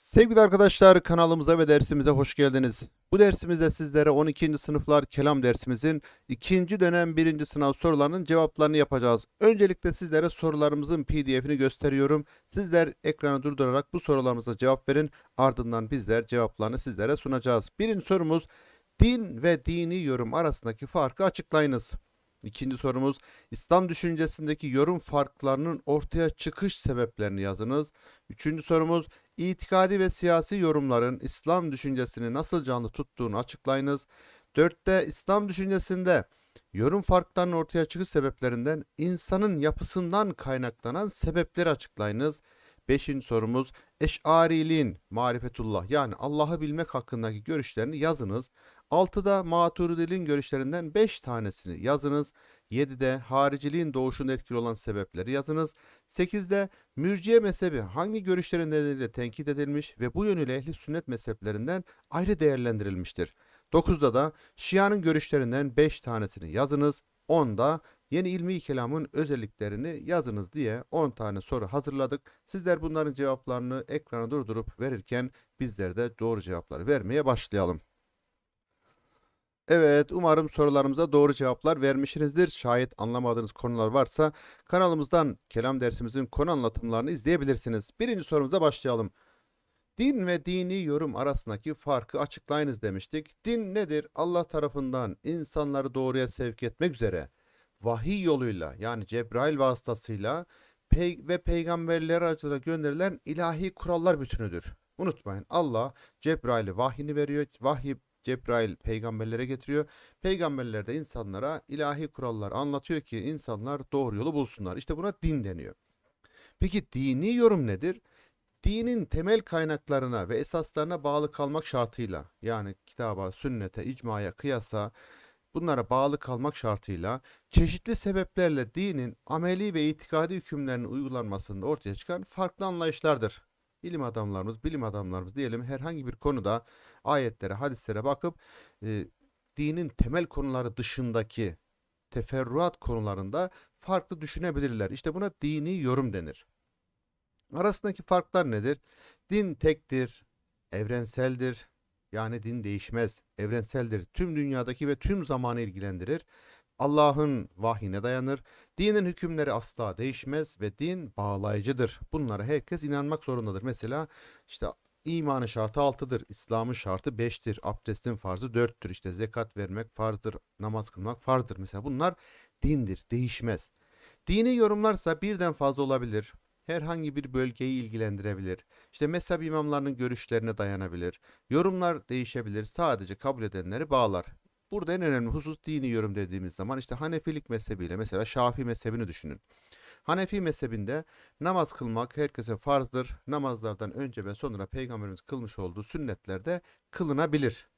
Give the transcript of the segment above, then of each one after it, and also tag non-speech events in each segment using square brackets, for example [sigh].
Sevgili arkadaşlar kanalımıza ve dersimize hoş geldiniz. Bu dersimizde sizlere 12. sınıflar kelam dersimizin 2. dönem 1. sınav sorularının cevaplarını yapacağız. Öncelikle sizlere sorularımızın pdf'ini gösteriyorum. Sizler ekranı durdurarak bu sorularımıza cevap verin. Ardından bizler cevaplarını sizlere sunacağız. Birinci sorumuz din ve dini yorum arasındaki farkı açıklayınız. İkinci sorumuz İslam düşüncesindeki yorum farklarının ortaya çıkış sebeplerini yazınız. Üçüncü sorumuz İtikadi ve siyasi yorumların İslam düşüncesini nasıl canlı tuttuğunu açıklayınız. 4'te İslam düşüncesinde yorum farklarının ortaya çıkış sebeplerinden insanın yapısından kaynaklanan sebepleri açıklayınız. Beşinci sorumuz Eş'ariliğin marifetullah yani Allah'ı bilmek hakkındaki görüşlerini yazınız. Altıda Maturidilerin görüşlerinden beş tanesini yazınız. 7'de hariciliğin doğuşunda etkili olan sebepleri yazınız. 8'de mürciye mezhebi hangi görüşlerin nedeniyle tenkit edilmiş ve bu yönüyle ehli sünnet mezheplerinden ayrı değerlendirilmiştir. 9'da da Şia'nın görüşlerinden 5 tanesini yazınız. 10'da yeni ilmi kelamın özelliklerini yazınız diye 10 tane soru hazırladık. Sizler bunların cevaplarını ekrana durdurup verirken bizler de doğru cevapları vermeye başlayalım. Evet, umarım sorularımıza doğru cevaplar vermişsinizdir. Şayet anlamadığınız konular varsa kanalımızdan kelam dersimizin konu anlatımlarını izleyebilirsiniz. Birinci sorumuza başlayalım. Din ve dini yorum arasındaki farkı açıklayınız demiştik. Din nedir? Allah tarafından insanları doğruya sevk etmek üzere vahiy yoluyla yani Cebrail vasıtasıyla pey ve peygamberler aracılığıyla gönderilen ilahi kurallar bütünüdür. Unutmayın Allah Cebrail'e vahyini veriyor. Vahiy Cebrail peygamberlere getiriyor. Peygamberler de insanlara ilahi kurallar anlatıyor ki insanlar doğru yolu bulsunlar. İşte buna din deniyor. Peki dini yorum nedir? Dinin temel kaynaklarına ve esaslarına bağlı kalmak şartıyla yani kitaba, sünnete, icmaya, kıyasa bunlara bağlı kalmak şartıyla çeşitli sebeplerle dinin ameli ve itikadi hükümlerinin uygulanmasında ortaya çıkan farklı anlayışlardır bilim adamlarımız, bilim adamlarımız diyelim herhangi bir konuda ayetlere, hadislere bakıp e, dinin temel konuları dışındaki teferruat konularında farklı düşünebilirler. İşte buna dini yorum denir. Arasındaki farklar nedir? Din tektir, evrenseldir. Yani din değişmez, evrenseldir. Tüm dünyadaki ve tüm zamanı ilgilendirir. Allah'ın vahyine dayanır. Dinin hükümleri asla değişmez ve din bağlayıcıdır. Bunlara herkes inanmak zorundadır. Mesela işte imanın şartı altıdır, İslam'ın şartı beştir, abdestin farzı dörttür. İşte zekat vermek farzdır, namaz kılmak farzdır. Mesela bunlar dindir, değişmez. Dini yorumlarsa birden fazla olabilir. Herhangi bir bölgeyi ilgilendirebilir. İşte mezhep imamlarının görüşlerine dayanabilir. Yorumlar değişebilir. Sadece kabul edenleri bağlar. Burada en önemli husus dini yorum dediğimiz zaman işte Hanefilik mezhebiyle mesela Şafii mezhebini düşünün. Hanefi mezhebinde namaz kılmak herkese farzdır. Namazlardan önce ve sonra peygamberimiz kılmış olduğu sünnetlerde kılınabilir.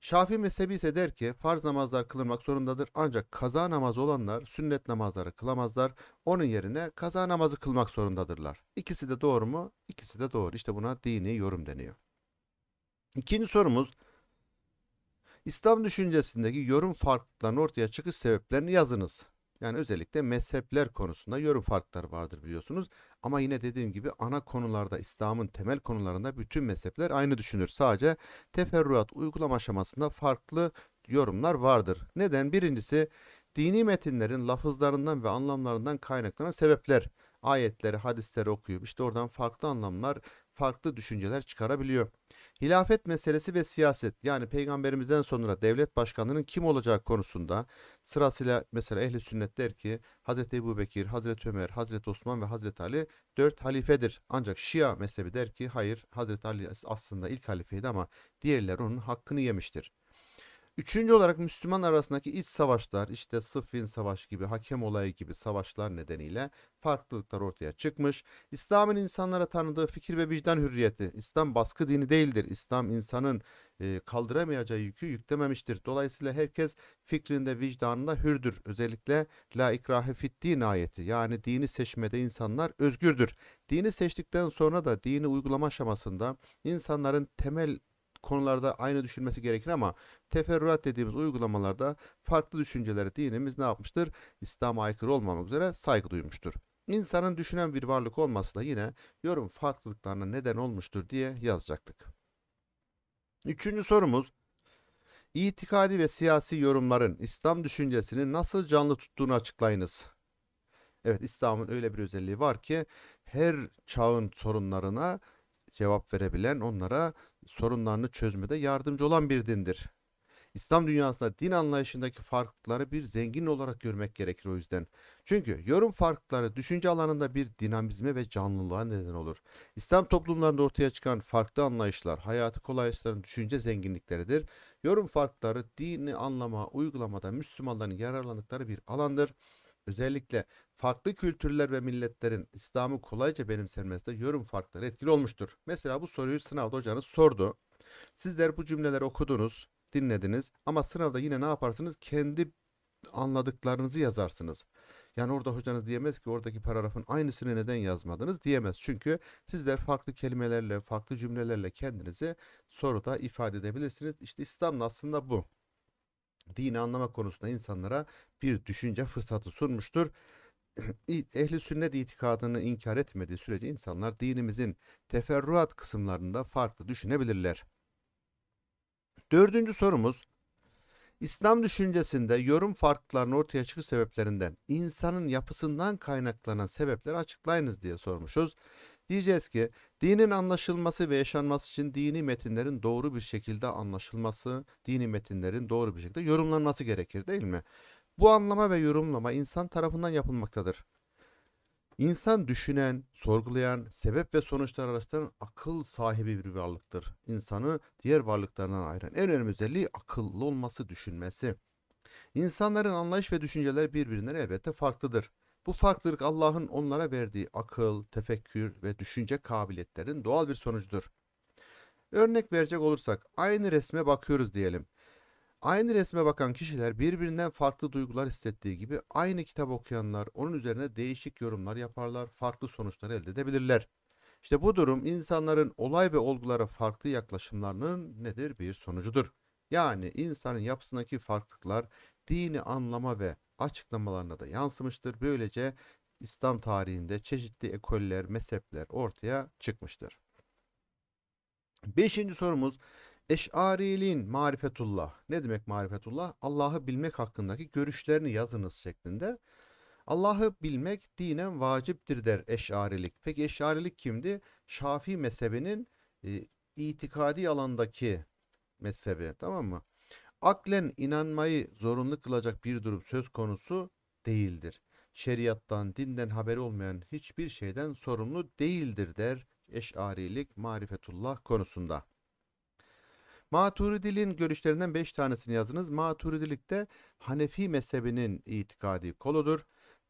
Şafii mezhebi ise der ki farz namazlar kılınmak zorundadır ancak kaza namazı olanlar sünnet namazları kılamazlar. Onun yerine kaza namazı kılmak zorundadırlar. İkisi de doğru mu? İkisi de doğru. İşte buna dini yorum deniyor. İkinci sorumuz İslam düşüncesindeki yorum farklılıklarının ortaya çıkış sebeplerini yazınız. Yani özellikle mezhepler konusunda yorum farkları vardır biliyorsunuz. Ama yine dediğim gibi ana konularda İslam'ın temel konularında bütün mezhepler aynı düşünür. Sadece teferruat uygulama aşamasında farklı yorumlar vardır. Neden? Birincisi dini metinlerin lafızlarından ve anlamlarından kaynaklanan sebepler. Ayetleri, hadisleri okuyup işte oradan farklı anlamlar, farklı düşünceler çıkarabiliyor. Hilafet meselesi ve siyaset yani peygamberimizden sonra devlet başkanının kim olacağı konusunda sırasıyla mesela ehli sünnet der ki Hazreti Ebu Bekir, Hazreti Ömer, Hazreti Osman ve Hazreti Ali dört halifedir. Ancak Şia mezhebi der ki hayır Hazreti Ali aslında ilk halifeydi ama diğerler onun hakkını yemiştir. Üçüncü olarak Müslüman arasındaki iç savaşlar işte Sıffin Savaş gibi hakem olayı gibi savaşlar nedeniyle farklılıklar ortaya çıkmış. İslam'ın insanlara tanıdığı fikir ve vicdan hürriyeti İslam baskı dini değildir. İslam insanın e, kaldıramayacağı yükü yüklememiştir. Dolayısıyla herkes fikrinde vicdanında hürdür. Özellikle la ikrahe fit din ayeti yani dini seçmede insanlar özgürdür. Dini seçtikten sonra da dini uygulama aşamasında insanların temel konularda aynı düşünmesi gerekir ama teferruat dediğimiz uygulamalarda farklı düşüncelere dinimiz ne yapmıştır? İslam'a aykırı olmamak üzere saygı duymuştur. İnsanın düşünen bir varlık olması da yine yorum farklılıklarına neden olmuştur diye yazacaktık. Üçüncü sorumuz, itikadi ve siyasi yorumların İslam düşüncesini nasıl canlı tuttuğunu açıklayınız. Evet İslam'ın öyle bir özelliği var ki her çağın sorunlarına cevap verebilen, onlara sorunlarını çözmede yardımcı olan bir dindir. İslam dünyasında din anlayışındaki farklılıkları bir zengin olarak görmek gerekir o yüzden. Çünkü yorum farklılıkları düşünce alanında bir dinamizme ve canlılığa neden olur. İslam toplumlarında ortaya çıkan farklı anlayışlar, hayatı kolaylaştıran düşünce zenginlikleridir. Yorum farklılıkları dini anlama, uygulamada Müslümanların yararlandıkları bir alandır. Özellikle farklı kültürler ve milletlerin İslam'ı kolayca benimsenmesinde yorum farkları etkili olmuştur. Mesela bu soruyu sınavda hocanız sordu. Sizler bu cümleleri okudunuz, dinlediniz ama sınavda yine ne yaparsınız? Kendi anladıklarınızı yazarsınız. Yani orada hocanız diyemez ki oradaki paragrafın aynısını neden yazmadınız diyemez. Çünkü sizler farklı kelimelerle, farklı cümlelerle kendinizi soruda ifade edebilirsiniz. İşte İslam aslında bu. Dini anlama konusunda insanlara bir düşünce fırsatı sunmuştur. [clears throat] ehli sünnet itikadını inkar etmediği sürece insanlar dinimizin teferruat kısımlarında farklı düşünebilirler. Dördüncü sorumuz, İslam düşüncesinde yorum farklılarının ortaya çıkış sebeplerinden, insanın yapısından kaynaklanan sebepleri açıklayınız diye sormuşuz. Diyeceğiz ki dinin anlaşılması ve yaşanması için dini metinlerin doğru bir şekilde anlaşılması, dini metinlerin doğru bir şekilde yorumlanması gerekir değil mi? Bu anlama ve yorumlama insan tarafından yapılmaktadır. İnsan düşünen, sorgulayan, sebep ve sonuçlar araştıran akıl sahibi bir varlıktır. İnsanı diğer varlıklardan ayıran en önemli özelliği akıllı olması, düşünmesi. İnsanların anlayış ve düşünceler birbirinden elbette farklıdır. Bu farklılık Allah'ın onlara verdiği akıl, tefekkür ve düşünce kabiliyetlerin doğal bir sonucudur. Örnek verecek olursak aynı resme bakıyoruz diyelim. Aynı resme bakan kişiler birbirinden farklı duygular hissettiği gibi aynı kitap okuyanlar onun üzerine değişik yorumlar yaparlar, farklı sonuçlar elde edebilirler. İşte bu durum insanların olay ve olgulara farklı yaklaşımlarının nedir bir sonucudur. Yani insanın yapısındaki farklılıklar dini anlama ve açıklamalarına da yansımıştır. Böylece İslam tarihinde çeşitli ekoller, mezhepler ortaya çıkmıştır. Beşinci sorumuz Eş'ariliğin marifetullah. Ne demek marifetullah? Allah'ı bilmek hakkındaki görüşlerini yazınız şeklinde. Allah'ı bilmek dinen vaciptir der eş'arilik. Peki eş'arilik kimdi? Şafii mezhebinin e, itikadi alandaki mezhebi tamam mı? Aklen inanmayı zorunlu kılacak bir durum söz konusu değildir. Şeriattan, dinden haberi olmayan hiçbir şeyden sorumlu değildir der eş'arilik marifetullah konusunda. Maturidi'nin görüşlerinden 5 tanesini yazınız. Maturidilik de Hanefi mezhebinin itikadi koludur.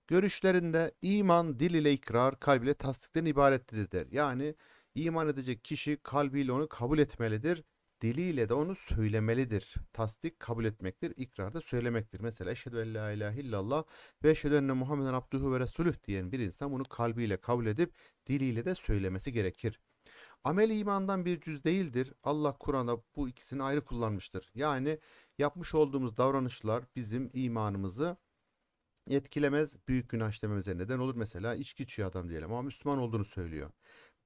Görüşlerinde iman dil ile ikrar, kalb ile tasdikten ibarettir der. Yani iman edecek kişi kalbiyle onu kabul etmelidir. Diliyle de onu söylemelidir. Tasdik kabul etmektir, ikrar da söylemektir. Mesela eşhedü en la ilahe illallah ve eşhedü enne Muhammeden abduhu ve resulüh diyen bir insan bunu kalbiyle kabul edip diliyle de söylemesi gerekir. Amel imandan bir cüz değildir. Allah Kur'an'da bu ikisini ayrı kullanmıştır. Yani yapmış olduğumuz davranışlar bizim imanımızı etkilemez, büyük günah işlememize neden olur. Mesela içki içiyor adam diyelim ama Müslüman olduğunu söylüyor.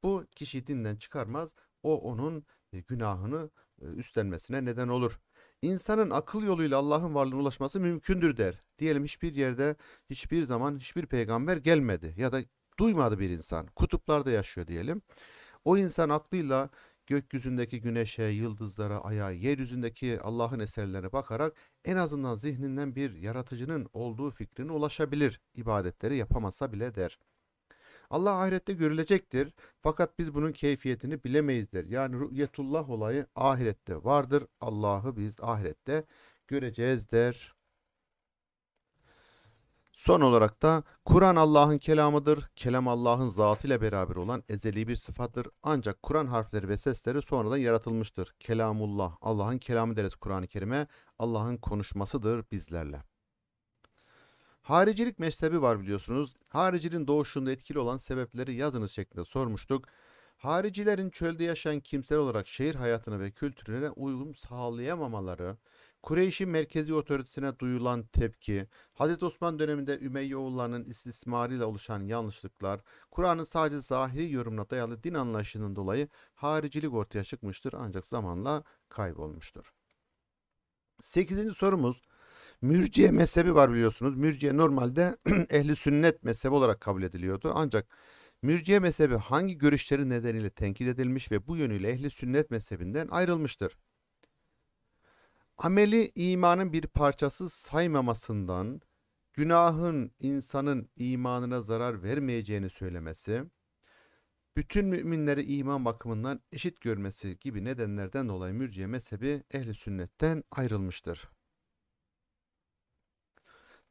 Bu kişiyi dinden çıkarmaz. O onun e, günahını e, üstlenmesine neden olur. İnsanın akıl yoluyla Allah'ın varlığına ulaşması mümkündür der. Diyelim hiçbir yerde hiçbir zaman hiçbir peygamber gelmedi ya da duymadı bir insan. Kutuplarda yaşıyor diyelim. O insan aklıyla gökyüzündeki güneşe, yıldızlara, aya, yeryüzündeki Allah'ın eserlerine bakarak en azından zihninden bir yaratıcının olduğu fikrine ulaşabilir. ibadetleri yapamasa bile der. Allah ahirette görülecektir fakat biz bunun keyfiyetini bilemeyiz Yani rü'yetullah olayı ahirette vardır. Allah'ı biz ahirette göreceğiz der. Son olarak da Kur'an Allah'ın kelamıdır. Kelam Allah'ın zatıyla beraber olan ezeli bir sıfattır. Ancak Kur'an harfleri ve sesleri sonradan yaratılmıştır. Kelamullah, Allah'ın kelamı deriz Kur'an-ı Kerim'e. Allah'ın konuşmasıdır bizlerle. Haricilik mezhebi var biliyorsunuz. Haricinin doğuşunda etkili olan sebepleri yazınız şeklinde sormuştuk. Haricilerin çölde yaşayan kimseler olarak şehir hayatına ve kültürüne uyum sağlayamamaları, Kureyş'in merkezi otoritesine duyulan tepki, Hazreti Osman döneminde Ümeyye oğullarının istismarıyla oluşan yanlışlıklar, Kur'an'ın sadece zahiri yorumuna dayalı din anlayışının dolayı haricilik ortaya çıkmıştır ancak zamanla kaybolmuştur. Sekizinci sorumuz, Mürciye mezhebi var biliyorsunuz. Mürciye normalde [clears throat] ehli sünnet mezhebi olarak kabul ediliyordu. Ancak Mürciye mezhebi hangi görüşleri nedeniyle tenkit edilmiş ve bu yönüyle ehli sünnet mezhebinden ayrılmıştır? ameli imanın bir parçası saymamasından, günahın insanın imanına zarar vermeyeceğini söylemesi, bütün müminleri iman bakımından eşit görmesi gibi nedenlerden dolayı mürciye mezhebi ehli sünnetten ayrılmıştır.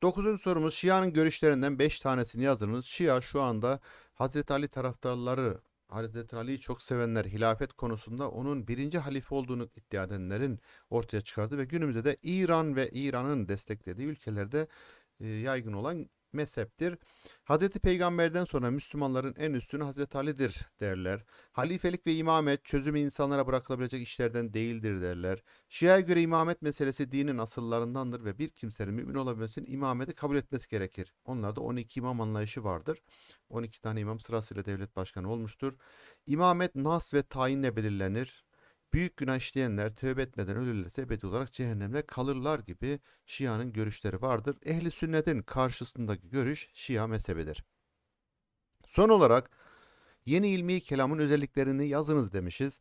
Dokuzuncu sorumuz Şia'nın görüşlerinden beş tanesini yazınız. Şia şu anda Hazreti Ali taraftarları Hazreti Ali'yi çok sevenler hilafet konusunda onun birinci halife olduğunu iddia edenlerin ortaya çıkardı ve günümüzde de İran ve İran'ın desteklediği ülkelerde yaygın olan mezheptir. Hz. Peygamber'den sonra Müslümanların en üstünü Hz. Ali'dir derler. Halifelik ve imamet çözümü insanlara bırakılabilecek işlerden değildir derler. Şia'ya göre imamet meselesi dinin asıllarındandır ve bir kimsenin mümin olabilmesi imameti kabul etmesi gerekir. Onlarda 12 imam anlayışı vardır. 12 tane imam sırasıyla devlet başkanı olmuştur. İmamet nas ve tayinle belirlenir büyük günah işleyenler tövbe etmeden ölürlerse ebedi olarak cehennemde kalırlar gibi Şia'nın görüşleri vardır. Ehli sünnetin karşısındaki görüş Şia mezhebidir. Son olarak yeni ilmi kelamın özelliklerini yazınız demişiz.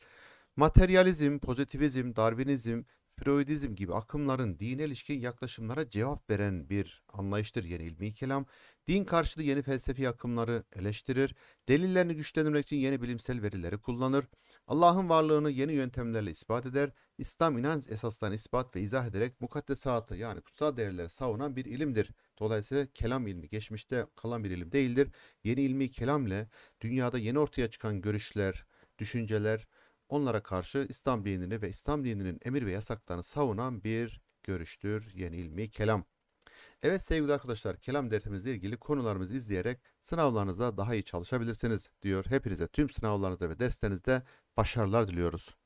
Materyalizm, pozitivizm, darvinizm. Freudizm gibi akımların dine ilişkin yaklaşımlara cevap veren bir anlayıştır yeni ilmi kelam. Din karşıtı yeni felsefi akımları eleştirir, delillerini güçlendirmek için yeni bilimsel verileri kullanır, Allah'ın varlığını yeni yöntemlerle ispat eder, İslam inanç esaslarını ispat ve izah ederek mukaddesatı yani kutsal değerleri savunan bir ilimdir. Dolayısıyla kelam ilmi geçmişte kalan bir ilim değildir. Yeni ilmi kelamle dünyada yeni ortaya çıkan görüşler, düşünceler, onlara karşı İslam dinini ve İslam dininin emir ve yasaklarını savunan bir görüştür yeni ilmi kelam. Evet sevgili arkadaşlar kelam dersimizle ilgili konularımızı izleyerek sınavlarınızda daha iyi çalışabilirsiniz diyor. Hepinize tüm sınavlarınızda ve derslerinizde başarılar diliyoruz.